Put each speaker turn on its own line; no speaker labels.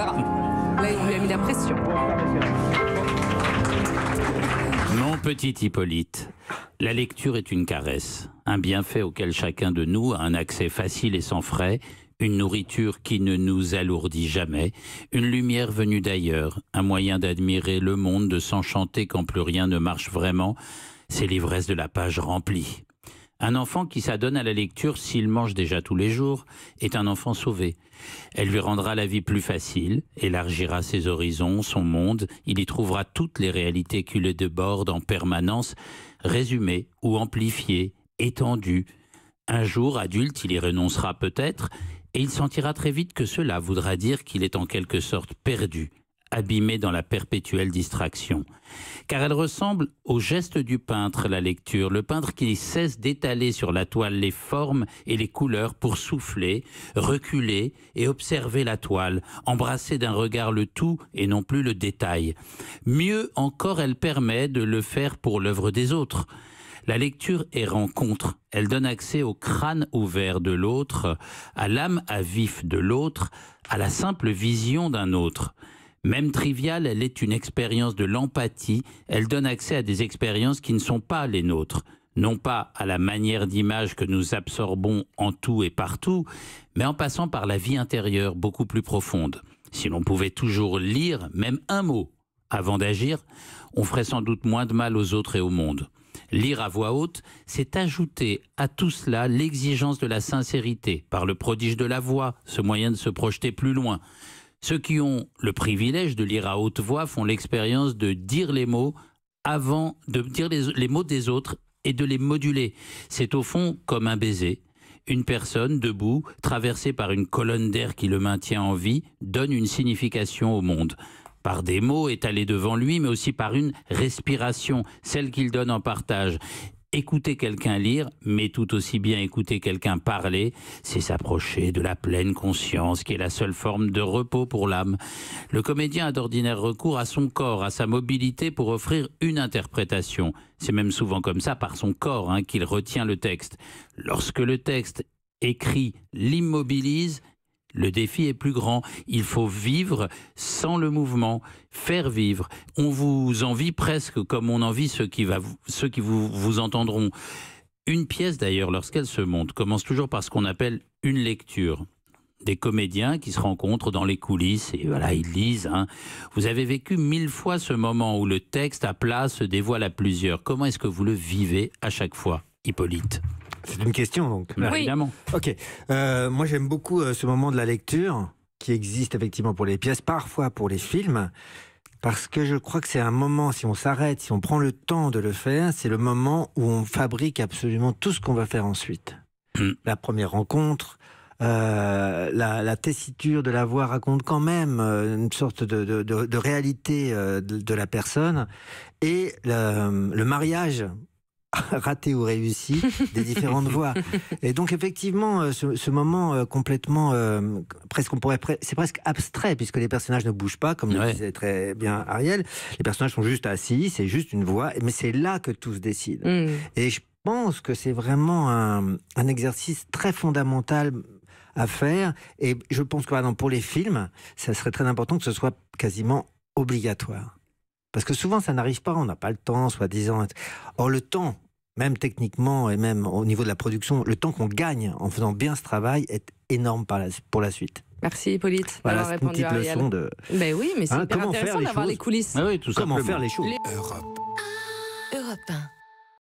Là, il lui a mis la pression. Mon petit Hippolyte, la lecture est une caresse, un bienfait auquel chacun de nous a un accès facile et sans frais, une nourriture qui ne nous alourdit jamais, une lumière venue d'ailleurs, un moyen d'admirer le monde, de s'enchanter quand plus rien ne marche vraiment, c'est l'ivresse de la page remplie. Un enfant qui s'adonne à la lecture, s'il mange déjà tous les jours, est un enfant sauvé. Elle lui rendra la vie plus facile, élargira ses horizons, son monde, il y trouvera toutes les réalités qui le débordent en permanence, résumées ou amplifiées, étendues. Un jour, adulte, il y renoncera peut-être, et il sentira très vite que cela voudra dire qu'il est en quelque sorte perdu, abîmée dans la perpétuelle distraction. Car elle ressemble au geste du peintre, la lecture, le peintre qui cesse d'étaler sur la toile les formes et les couleurs pour souffler, reculer et observer la toile, embrasser d'un regard le tout et non plus le détail. Mieux encore, elle permet de le faire pour l'œuvre des autres. La lecture est rencontre. Elle donne accès au crâne ouvert de l'autre, à l'âme à vif de l'autre, à la simple vision d'un autre. Même triviale, elle est une expérience de l'empathie, elle donne accès à des expériences qui ne sont pas les nôtres, non pas à la manière d'image que nous absorbons en tout et partout, mais en passant par la vie intérieure beaucoup plus profonde. Si l'on pouvait toujours lire même un mot avant d'agir, on ferait sans doute moins de mal aux autres et au monde. Lire à voix haute, c'est ajouter à tout cela l'exigence de la sincérité, par le prodige de la voix, ce moyen de se projeter plus loin. Ceux qui ont le privilège de lire à haute voix font l'expérience de dire les mots avant, de dire les, mots des autres et de les moduler. C'est au fond comme un baiser. Une personne, debout, traversée par une colonne d'air qui le maintient en vie, donne une signification au monde par des mots étalés devant lui, mais aussi par une respiration, celle qu'il donne en partage. Écouter quelqu'un lire, mais tout aussi bien écouter quelqu'un parler, c'est s'approcher de la pleine conscience qui est la seule forme de repos pour l'âme. Le comédien a d'ordinaire recours à son corps, à sa mobilité pour offrir une interprétation. C'est même souvent comme ça par son corps hein, qu'il retient le texte. Lorsque le texte écrit l'immobilise, le défi est plus grand. Il faut vivre sans le mouvement, faire vivre. On vous envie presque comme on envie ceux qui, ceux qui vous, entendront. Une pièce, d'ailleurs, lorsqu'elle se monte, commence toujours par ce qu'on appelle une lecture. Des comédiens qui se rencontrent dans les coulisses et voilà, ils lisent. Hein. Vous avez vécu mille fois ce moment où le texte à plat se dévoile à plusieurs. Comment est-ce que vous le vivez à chaque fois, Hippolyte
c'est une question donc. Bah, oui. Évidemment. Ok. Euh, moi j'aime beaucoup euh, ce moment de la lecture qui existe effectivement pour les pièces, parfois pour les films, parce que je crois que c'est un moment, si on s'arrête, si on prend le temps de le faire, c'est le moment où on fabrique absolument tout ce qu'on va faire ensuite. Hmm. La première rencontre, euh, la, tessiture de la voix raconte quand même une sorte de, réalité de, la personne. Et le mariage raté ou réussi des différentes voix. Et donc effectivement, euh, ce, moment euh, complètement, euh, presque on pourrait, c'est presque abstrait puisque les personnages ne bougent pas, comme le disait très bien Ariel. Les personnages sont juste assis, c'est juste une voix, mais c'est là que tout se décide. Mm. Et je pense que c'est vraiment un, un exercice très fondamental à faire. Et je pense que par pour les films, ça serait très important que ce soit quasiment obligatoire. Parce que souvent, ça n'arrive pas, on n'a pas le temps, soi-disant. Or, le temps, même techniquement et même au niveau de la production, le temps qu'on gagne en faisant bien ce travail est énorme pour la suite. Merci Hippolyte. Voilà, c'est une petite leçon de. Mais ben oui, mais c'est hein, intéressant d'avoir les coulisses. Ah comment faire les choses.